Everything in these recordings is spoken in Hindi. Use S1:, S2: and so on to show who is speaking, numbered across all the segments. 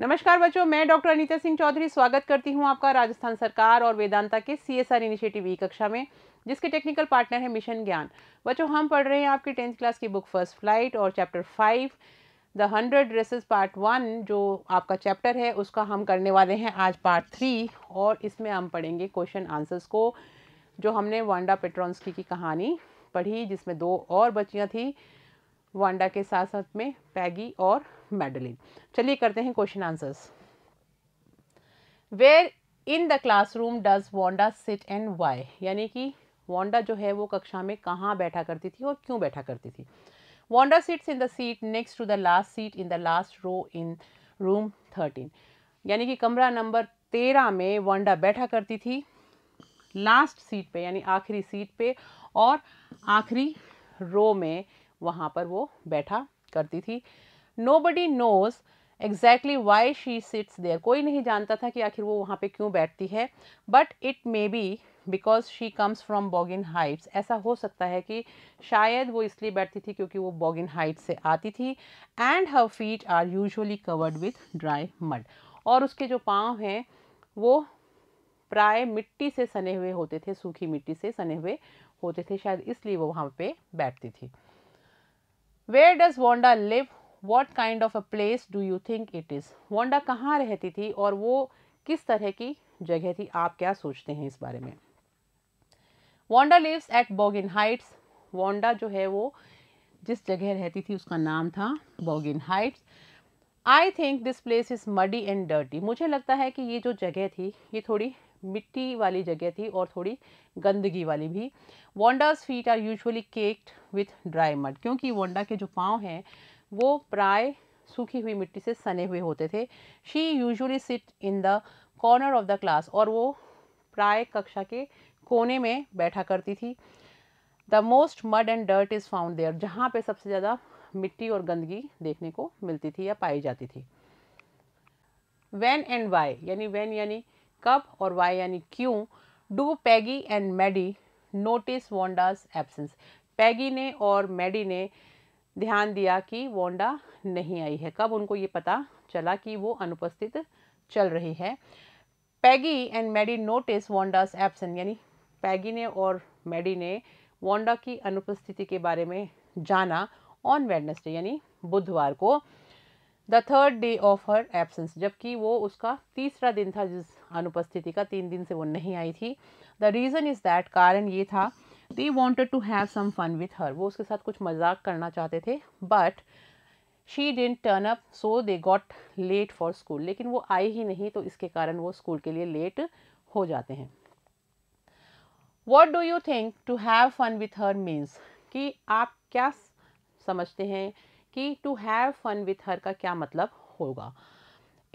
S1: नमस्कार बच्चों मैं डॉक्टर अनीता सिंह चौधरी स्वागत करती हूं आपका राजस्थान सरकार और वेदांता के C S R initiative E कक्षा में जिसके टेक्निकल पार्टनर है मिशन ज्ञान बच्चों हम पढ़ रहे हैं आपकी टेंथ क्लास की बुक फर्स्ट फ्लाइट और chapter five the hundred dresses part one जो आपका चैप्टर है उसका हम करने वाले हैं आज पार्ट थ्री और इसमें हम पढ़ेंगे क्वेश्चन आंसर्स को जो हमने वांडा पेट्रॉन्सकी की कहानी पढ़ी जिसमें दो और बच्चियाँ थीं वांडा के साथ साथ में पैगी और मेडलिन चलिए करते हैं question answers where in the classroom does Wanda sit and why यानी कि वांडा जो है वो कक्षा में कहाँ बैठा करती थी और क्यों बैठा करती थी Wanda sits in the seat next to the last seat in the last row in room thirteen यानी कि कमरा नंबर तेरह में वांडा बैठा करती थी लास्ट सीट पे यानी आखिरी सीट पे और आखिरी रो में वहाँ पर वो बैठा करती थी nobody knows exactly why she sits there कोई नहीं जानता था कि आखिर वो वहाँ पे क्यों बैठती है but it may be because she comes from Boggins Heights ऐसा हो सकता है कि शायद वो इसलिए बैठती थी क्योंकि वो बॉगिन हाइट्स से आती थी and her feet are usually covered with dry mud और उसके जो पाँव हैं वो प्राय मिट्टी से सने हुए होते थे सूखी मिट्टी से सने हुए होते थे शायद इसलिए वो वहाँ पे बैठती थी where does Wanda live what kind of a place do you think it is Wanda कहाँ रहती थी और वो किस तरह की जगह थी आप क्या सोचते हैं इस बारे में Wanda lives at Boggins Heights Wanda जो है वो जिस जगह रहती थी उसका नाम था Boggins Heights I think this place is muddy and dirty मुझे लगता है कि ये जो जगह थी ये थोड़ी मिट्टी वाली जगह थी और थोड़ी गंदगी वाली भी Wanda's feet are usually caked with dry mud क्योंकि वोंडा के जो पाँव हैं वो प्राय सूखी हुई मिट्टी से सने हुए होते थे she usually sit in the corner of the class और वो प्राय कक्षा के कोने में बैठा करती थी the most mud and dirt is found there जहाँ पे सबसे ज़्यादा मिट्टी और गंदगी देखने को मिलती थी या पाई जाती थी वैन एंड वाई यानी वैन यानी कब और वाई यानी क्यों do Peggy and Maddie notice Wanda's absence Peggy ने और मैडी ने ध्यान दिया कि वोंडा नहीं आई है कब उनको ये पता चला कि वो अनुपस्थित चल रही है Peggy and Maddie notice Wanda's absence यानी पैगी ने और मैडी ने वोंडा की अनुपस्थिति के बारे में जाना ऑन वेडनेसडे यानी बुधवार को the third day of her absence जबकि वो उसका तीसरा दिन था जिस अनुपस्थिति का तीन दिन से वो नहीं आई थी द रीज़न इज़ दैट कारण ये था they wanted to have some fun with her वो उसके साथ कुछ मजाक करना चाहते थे but she didn't turn up so they got late for school लेकिन वो आए ही नहीं तो इसके कारण वो स्कूल के लिए लेट हो जाते हैं what do you think to have fun with her means कि आप क्या समझते हैं कि to have fun with her का क्या मतलब होगा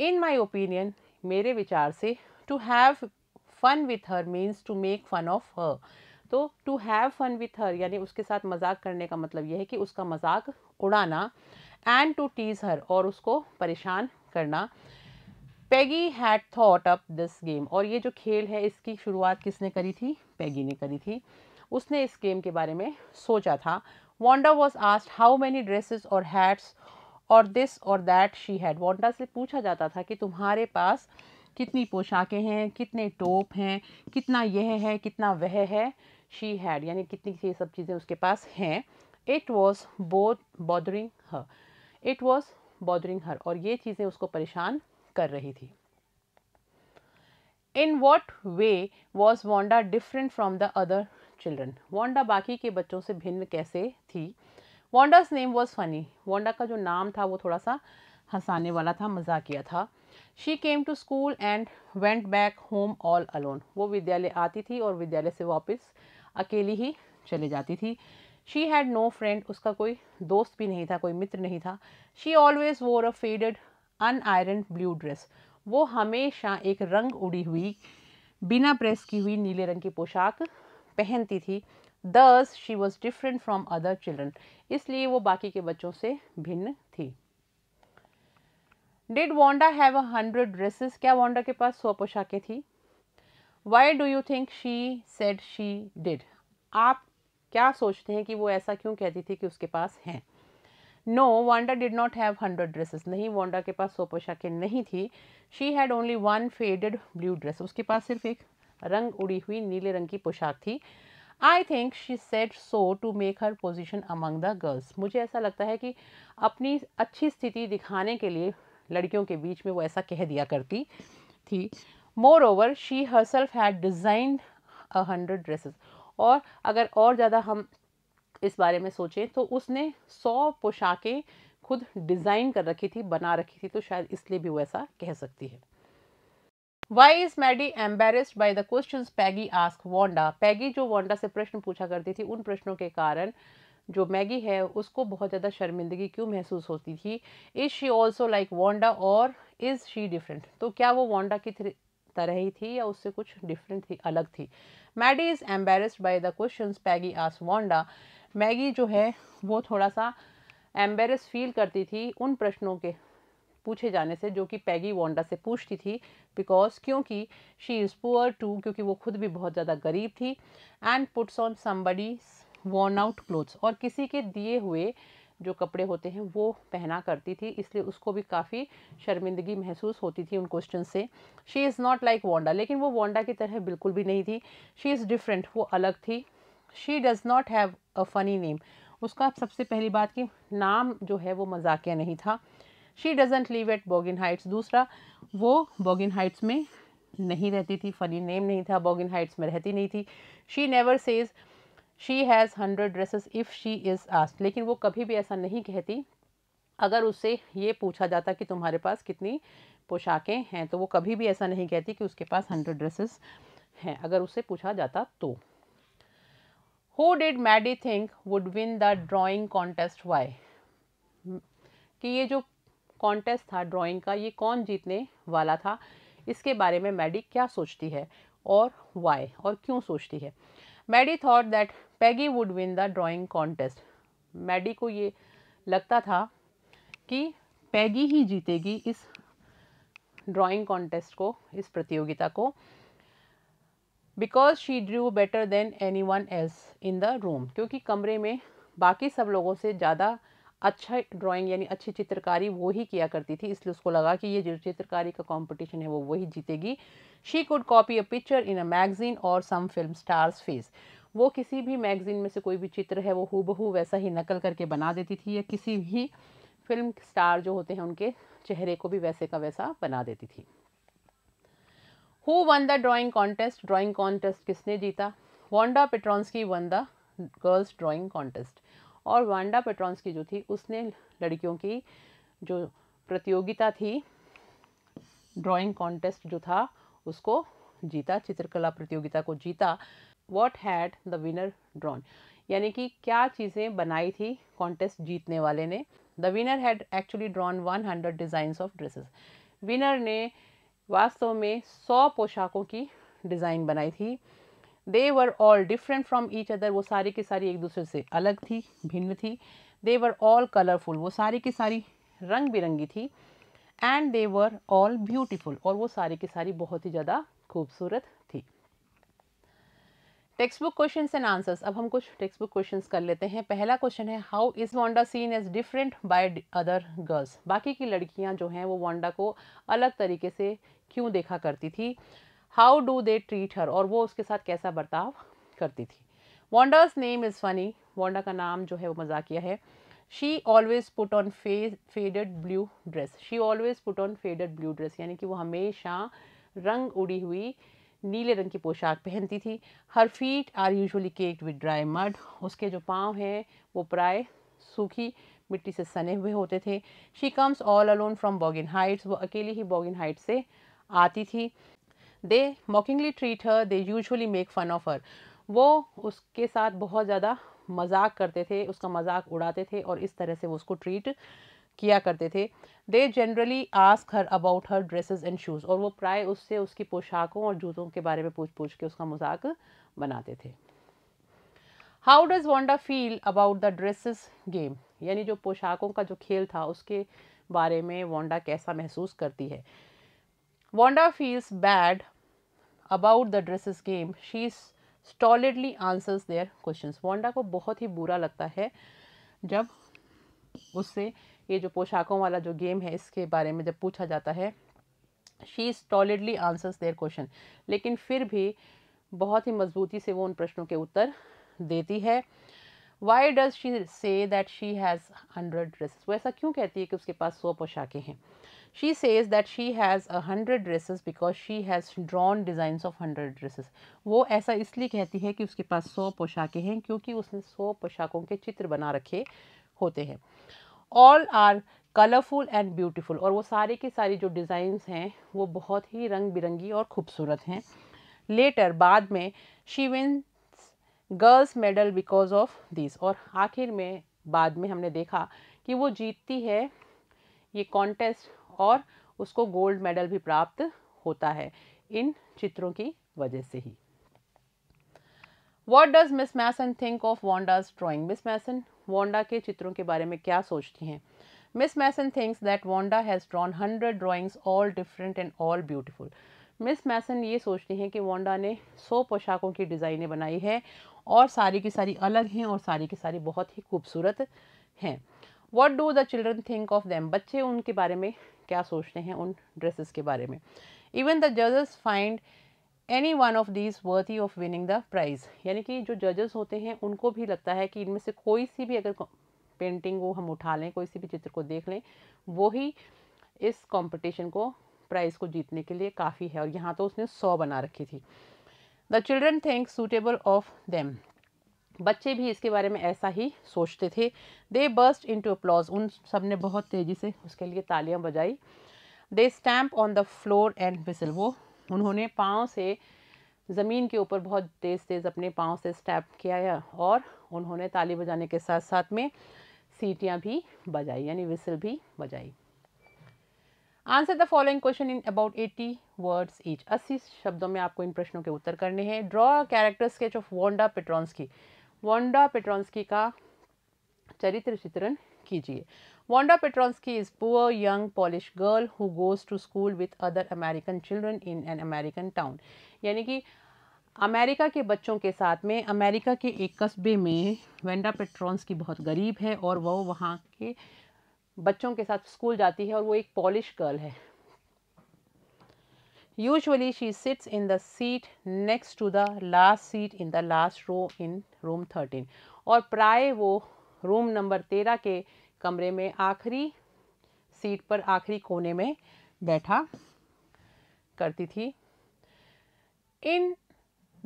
S1: इन माई ओपिनियन मेरे विचार से to have fun with her means to make fun of her तो to have fun with her यानी उसके साथ मजाक करने का मतलब यह है कि उसका मजाक उड़ाना एंड टू टीज हर और उसको परेशान करना Peggy had thought up this game और ये जो खेल है इसकी शुरुआत किसने करी थी पेगी ने करी थी उसने इस गेम के बारे में सोचा था Wanda was asked how many dresses और hats और दिस और दैट शी हैड वोंडा से पूछा जाता था कि तुम्हारे पास कितनी पोशाकें हैं कितने टोप हैं कितना यह है कितना वह है शी हैड यानी कितनी ये सब चीज़ें उसके पास हैं it was both bothering her it was bothering her और ये चीज़ें उसको परेशान कर रही थी in what way was wanda different from the other children Wanda बाकी के बच्चों से भिन्न कैसे थी Wanda's name was funny Wanda का जो नाम था वो थोड़ा सा हंसाने वाला था मजाकिया था she came to school and went back home all alone वो विद्यालय आती थी और विद्यालय से वापस अकेली ही चले जाती थी शी हैड नो फ्रेंड उसका कोई दोस्त भी नहीं था कोई मित्र नहीं था she always wore a faded unironed blue dress वो हमेशा एक रंग उड़ी हुई बिना प्रेस की हुई नीले रंग की पोशाक पहनती थी thus she was different from other children इसलिए वो बाकी के बच्चों से भिन्न थी did Wanda have a hundred dresses क्या वॉन्डा के पास सौ पोशाकें थी why do you think she said she did आप क्या सोचते हैं कि वो ऐसा क्यों कहती थी कि उसके पास हैं no Wanda did not have hundred dresses नहीं वांडा के पास सौ पोशाकें नहीं थी she had only one faded blue dress उसके पास सिर्फ एक रंग उड़ी हुई नीले रंग की पोशाक थी I think she said so to make her position among the girls मुझे ऐसा लगता है कि अपनी अच्छी स्थिति दिखाने के लिए लड़कियों के बीच में वो ऐसा कह दिया करती थी moreover she herself had design a hundred dresses और अगर और ज़्यादा हम इस बारे में सोचें तो उसने सौ पोशाकें खुद डिज़ाइन कर रखी थी बना रखी थी तो शायद इसलिए भी वो ऐसा कह सकती है why is Maddie embarrassed by the question Peggy ask Wanda Peggy जो वॉन्डा से प्रश्न पूछा करती थी उन प्रश्नों के कारण जो मैगी है उसको बहुत ज़्यादा शर्मिंदगी क्यों महसूस होती थी is she also like Wanda और इज़ शी डिफरेंट तो क्या वो वोंडा की तरह ही थी या उससे कुछ डिफरेंट थी अलग थी Maddie is embarrassed by the question Peggy ask Wanda Maggie जो है वो थोड़ा सा एम्बेस फील करती थी उन प्रश्नों के पूछे जाने से जो कि पैगी वोंडा से पूछती थी बिकॉज क्योंकि शी इज़ पुअर टू क्योंकि वो खुद भी बहुत ज़्यादा गरीब थी and puts on somebody worn out clothes और किसी के दिए हुए जो कपड़े होते हैं वो पहना करती थी इसलिए उसको भी काफ़ी शर्मिंदगी महसूस होती थी उन क्वेश्चन से she is not like Wanda लेकिन वो वोंडा की तरह बिल्कुल भी नहीं थी शी इज़ डिफरेंट वो अलग थी she does not have a funny name उसका सबसे पहली बात कि नाम जो है वो मजाकिया नहीं था she doesn't live at Boggins Heights दूसरा वो बॉगिन हाइट्स में नहीं रहती थी फनी नेम नहीं था बॉगिन हाइट्स में रहती नहीं थी she never says she has hundred dresses if she is asked लेकिन वो कभी भी ऐसा नहीं कहती अगर उससे ये पूछा जाता कि तुम्हारे पास कितनी पोशाकें हैं तो वो कभी भी ऐसा नहीं कहती कि उसके पास हंड्रेड ड्रेसेस हैं अगर उससे पूछा जाता तो who did Maddie think would win the drawing contest why कि ये जो कॉन्टेस्ट था ड्राइंग का ये कौन जीतने वाला था इसके बारे में मैडी क्या सोचती है और वाई और क्यों सोचती है Maddie thought that Peggy would win the drawing contest Maddie को ये लगता था कि पैगी ही जीतेगी इस ड्राइंग कॉन्टेस्ट को इस प्रतियोगिता को because she drew better than anyone else in the room क्योंकि कमरे में बाकी सब लोगों से ज़्यादा अच्छा ड्राइंग यानी अच्छी चित्रकारी वो ही किया करती थी इसलिए उसको लगा कि ये जो चित्रकारी का कंपटीशन है वो वही जीतेगी she could copy a picture in a magazine और सम फिल्म स्टार्स फेस वो किसी भी मैगजीन में से कोई भी चित्र है वो हूबहू वैसा ही नकल करके बना देती थी या किसी भी फिल्म स्टार जो होते हैं उनके चेहरे को भी वैसे का वैसा बना देती थी who won the drawing contest drawing contest किसने जीता Wanda Petronski won the girls drawing contest और वांडा पेट्रॉन्स की जो थी उसने लड़कियों की जो प्रतियोगिता थी ड्राइंग कॉन्टेस्ट जो था उसको जीता चित्रकला प्रतियोगिता को जीता what had the winner drawn यानी कि क्या चीज़ें बनाई थी कॉन्टेस्ट जीतने वाले ने the winner had actually drawn one hundred designs of dresses winner ने वास्तव में सौ पोशाकों की डिज़ाइन बनाई थी they were all different from each other वो सारी की सारी एक दूसरे से अलग थी भिन्न थी दे वर ऑल कलरफुल वो सारी की सारी रंग बिरंगी थी and they were all beautiful और वो सारी की सारी बहुत ही ज़्यादा खूबसूरत थी textbook question and answers अब हम कुछ टेक्स्ट बुक क्वेश्चन कर लेते हैं पहला क्वेश्चन है how is Wanda seen as different by other girls बाकी की लड़कियां जो हैं वो वोंडा को अलग तरीके से क्यों देखा करती थी how do they treat her और वो उसके साथ कैसा बर्ताव करती थी Wanda's name is funny Wanda का नाम जो है वो मजाकिया है she always put on face faded blue dress she always put on faded blue dress यानी कि वो हमेशा रंग उड़ी हुई नीले रंग की पोशाक पहनती थी her feet are usually caked with dry mud उसके जो पाँव हैं वो प्राय सूखी मिट्टी से सने हुए होते थे she comes all alone from Boggins Heights वो अकेली ही बॉगिन हाइट से आती थी they mockingly treat her they usually make fun of her वो उसके साथ बहुत ज़्यादा मजाक करते थे उसका मजाक उड़ाते थे और इस तरह से वो उसको ट्रीट किया करते थे they generally ask her about her dresses and shoes और वो प्राय उससे उसकी पोशाकों और जूतों के बारे में पूछ पूछ के उसका मजाक बनाते थे how does Wanda feel about the dresses game यानी जो पोशाकों का जो खेल था उसके बारे में वोंडा कैसा महसूस करती है Wanda feels bad about the dresses game she stolidly answers their question Wanda को बहुत ही बुरा लगता है जब उससे ये जो पोशाकों वाला जो गेम है इसके बारे में जब पूछा जाता है she stolidly answers their question लेकिन फिर भी बहुत ही मजबूती से वो उन प्रश्नों के उत्तर देती है why does she say that she has hundred dresses वो ऐसा क्यों कहती है कि उसके पास सौ पोशाकें हैं she says that she has a hundred dresses because she has drawn designs of hundred dresses वो ऐसा इसलिए कहती है कि उसके पास सौ पोशाकें हैं क्योंकि उसने सौ पोशाकों के चित्र बना रखे होते हैं all are colourful and beautiful. और वो सारे के सारी जो designs हैं वो बहुत ही रंग बिरंगी और खूबसूरत हैं लेटर बाद में she wins girls medal because of this और आखिर में बाद में हमने देखा कि वो जीतती है ये कॉन्टेस्ट और उसको गोल्ड मेडल भी प्राप्त होता है इन चित्रों की वजह से ही what does Miss Mason think of Wanda's drawing Miss Mason Wanda के चित्रों के बारे में क्या सोचती हैं Miss Mason thinks that Wanda has drawn hundred drawings all different and all beautiful Miss Mason ये सोचती हैं कि वॉन्डा ने सौ पोशाकों की डिज़ाइनें बनाई है और सारी की सारी अलग हैं और सारी की सारी बहुत ही खूबसूरत हैं what do the children think of them बच्चे उनके बारे में क्या सोचते हैं उन ड्रेसेस के बारे में इवन द जजेस find any one of these worthy of winning the prize यानी कि जो जजेस होते हैं उनको भी लगता है कि इनमें से कोई सी भी अगर पेंटिंग वो हम उठा लें कोई सी भी चित्र को देख लें वो ही इस कॉम्पिटिशन को प्राइज़ को जीतने के लिए काफ़ी है और यहाँ तो उसने सौ बना रखी थी the children think suitable of them बच्चे भी इसके बारे में ऐसा ही सोचते थे they burst into applause उन सब ने बहुत तेज़ी से उसके लिए तालियां बजाई they stamp on the floor and whistle वो उन्होंने पाँव से ज़मीन के ऊपर बहुत तेज़ तेज़ अपने पाँव से स्टैप किया और उन्होंने ताली बजाने के साथ साथ में सीटियाँ भी बजाई यानी विसल भी बजाई answer the following question in about eighty words each अस्सी शब्दों में आपको इन प्रश्नों के उत्तर करने हैं draw character sketch of Wanda Petronski Wanda Petronski का चरित्र चित्रण कीजिए Wanda Petronski is poor young Polish girl who goes to school with other American children in an American town यानी कि अमेरिका के बच्चों के साथ में अमेरिका के एक कस्बे में वेंडा पेट्रॉन्सकी बहुत गरीब है और वह वहाँ के बच्चों के साथ स्कूल जाती है और वो एक पॉलिश गर्ल है usually she sits in the seat next to the last seat in the last row in room 13 और प्राय वो रूम नंबर 13 के कमरे में आखिरी सीट पर आखिरी कोने में बैठा करती थी in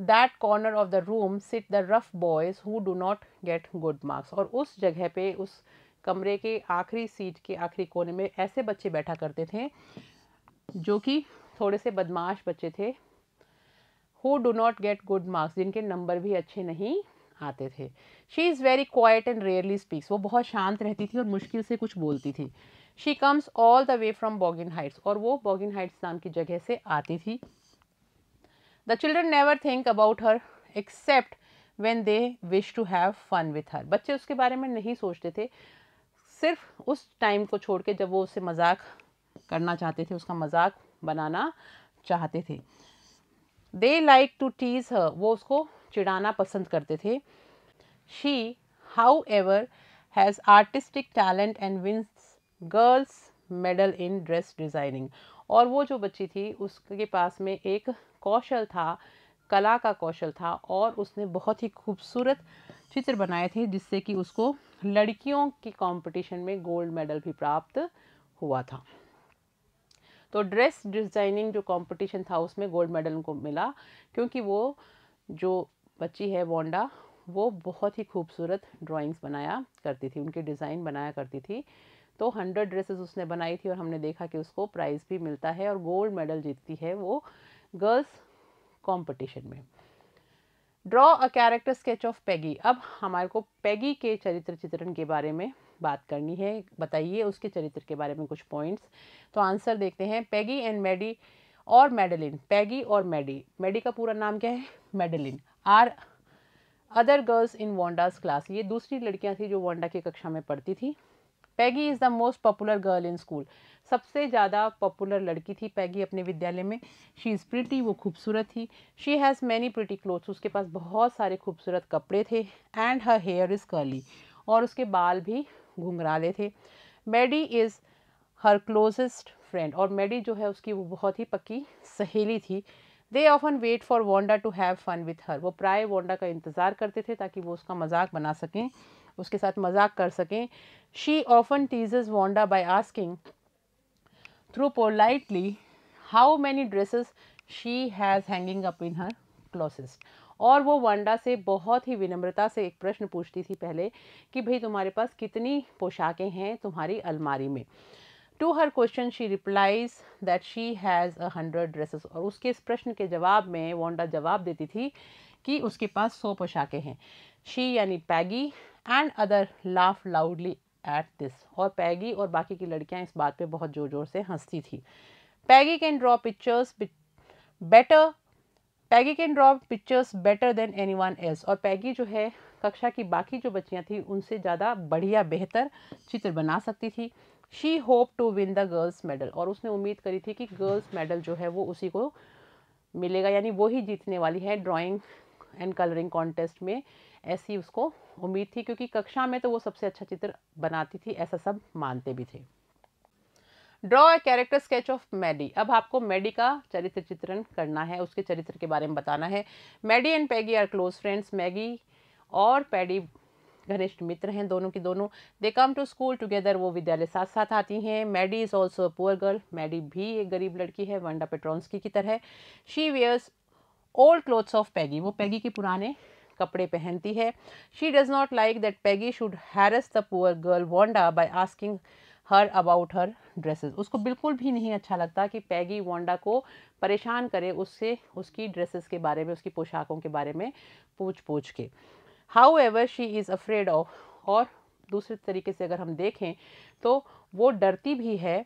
S1: that corner of the room sit the rough boys who do not get good marks और उस जगह पे उस कमरे के आखिरी सीट के आखिरी कोने में ऐसे बच्चे बैठा करते थे जो कि थोड़े से बदमाश बच्चे थे who do not get good marks जिनके नंबर भी अच्छे नहीं आते थे she is very quiet and rarely speaks वो बहुत शांत रहती थी और मुश्किल से कुछ बोलती थी she comes all the way from Boggins Heights और वो बॉगिन हाइट्स नाम की जगह से आती थी the children never think about her except when they wish to have fun with her बच्चे उसके बारे में नहीं सोचते थे सिर्फ उस टाइम को छोड़ के जब वो उससे मजाक करना चाहते थे उसका मजाक बनाना चाहते थे they like to tease her वो उसको चिढ़ाना पसंद करते थे she however has artistic talent and wins girls medal in dress designing और वो जो बच्ची थी उसके पास में एक कौशल था कला का कौशल था और उसने बहुत ही खूबसूरत चित्र बनाए थे जिससे कि उसको लड़कियों की कंपटीशन में गोल्ड मेडल भी प्राप्त हुआ था तो ड्रेस डिज़ाइनिंग जो कंपटीशन था उसमें गोल्ड मेडल उनको मिला क्योंकि वो जो बच्ची है वोंडा वो बहुत ही खूबसूरत ड्राइंग्स बनाया करती थी उनके डिज़ाइन बनाया करती थी तो हंड्रेड ड्रेसेस उसने बनाई थी और हमने देखा कि उसको प्राइज़ भी मिलता है और गोल्ड मेडल जीतती है वो गर्ल्स कॉम्पटिशन में draw a character sketch of Peggy अब हमारे को पैगी के चरित्र चित्रण के बारे में बात करनी है बताइए उसके चरित्र के बारे में कुछ पॉइंट्स तो आंसर देखते हैं पैगी एंड मैडी और मेडलिन पैगी और मैडी मैडी का पूरा नाम क्या है Madeline are other girls in Wanda's class ये दूसरी लड़कियां थी जो वोंडा की कक्षा में पढ़ती थी Peggy is the most popular girl in school सबसे ज़्यादा पॉपुलर लड़की थी पैगी अपने विद्यालय में शी इज़ प्रिटी वो खूबसूरत थी she has many pretty clothes उसके पास बहुत सारे खूबसूरत कपड़े थे and her hair is curly और उसके बाल भी घुंघराले थे Maddie is her closest friend और मैडी जो है उसकी वो बहुत ही पक्की सहेली थी they often wait for Wanda to have fun with her वो प्राय वोंडा का इंतज़ार करते थे ताकि वो उसका मजाक बना सकें उसके साथ मजाक कर सकें she often teases Wanda by asking through politely how many dresses she has hanging up in her closet और वो वांडा से बहुत ही विनम्रता से एक प्रश्न पूछती थी पहले कि भाई तुम्हारे पास कितनी पोशाकें हैं तुम्हारी अलमारी में to her question she replies that she has a hundred dresses और उसके इस प्रश्न के जवाब में वोंडा जवाब देती थी कि उसके पास सौ पोशाकें हैं शी यानी Peggy and other laugh loudly at this और पैगी और बाकी की लड़कियां इस बात पे बहुत ज़ोर ज़ोर से हंसती थी Peggy can draw pictures better Peggy can draw pictures better than anyone else और पैगी जो है कक्षा की बाकी जो बच्चियाँ थी उनसे ज़्यादा बढ़िया बेहतर चित्र बना सकती थी she hope to win the girls medal और उसने उम्मीद करी थी कि गर्ल्स मेडल जो है वो उसी को मिलेगा यानी वो ही जीतने वाली है ड्राइंग एंड कलरिंग कॉन्टेस्ट में ऐसी उसको उम्मीद थी क्योंकि कक्षा में तो वो सबसे अच्छा चित्र बनाती थी ऐसा सब मानते भी थे draw a character sketch of Maddie अब आपको मैडी का चरित्र चित्रण करना है उसके चरित्र के बारे में बताना है Maddie and Peggy are close friends Maggie और पैडी घनिष्ठ मित्र हैं दोनों की दोनों they come to school together वो विद्यालय साथ साथ आती हैं Maddie is also a poor girl Maddie भी एक गरीब लड़की है वंडा पेट्रॉन्सकी की तरह she wears old clothes of Peggy वो पैगी के पुराने कपड़े पहनती है she does not like that Peggy should harass the poor girl Wanda by asking her about her dresses उसको बिल्कुल भी नहीं अच्छा लगता कि पैगी वोंडा को परेशान करे उससे उसकी ड्रेसेस के बारे में उसकी पोशाकों के बारे में पूछ पूछ के however she is afraid of और दूसरे तरीके से अगर हम देखें तो वो डरती भी है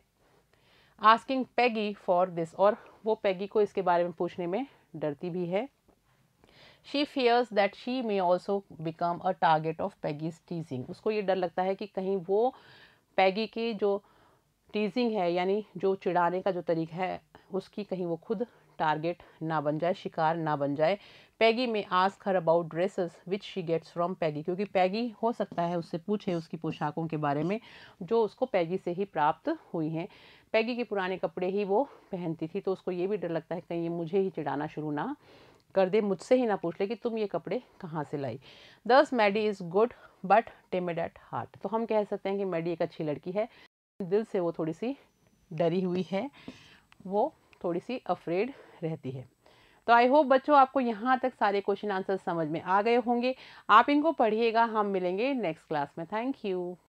S1: आस्किंग पैगी फॉर दिस और वो पैगी को इसके बारे में पूछने में डरती भी है she fears that she may also become a target of Peggy's teasing उसको ये डर लगता है कि कहीं वो पैगी की जो टीजिंग है यानी जो चिढ़ाने का जो तरीका है उसकी कहीं वो खुद टारगेट ना बन जाए शिकार ना बन जाए पैगी में ask her about dresses which she gets from Peggy क्योंकि पैगी हो सकता है उससे पूछे उसकी पोशाकों के बारे में जो उसको पैगी से ही प्राप्त हुई हैं पैगी के पुराने कपड़े ही वो पहनती थी तो उसको ये भी डर लगता है कहीं ये मुझे ही चिढ़ाना शुरू ना कर दे मुझसे ही ना पूछ ले कि तुम ये कपड़े कहाँ से लाई दस Maddie is good but timid at heart तो हम कह सकते हैं कि मैडी एक अच्छी लड़की है दिल से वो थोड़ी सी डरी हुई है वो थोड़ी सी अफ्रेड रहती है तो आई होप बच्चों आपको यहाँ तक सारे क्वेश्चन आंसर समझ में आ गए होंगे आप इनको पढ़िएगा हम मिलेंगे नेक्स्ट क्लास में थैंक यू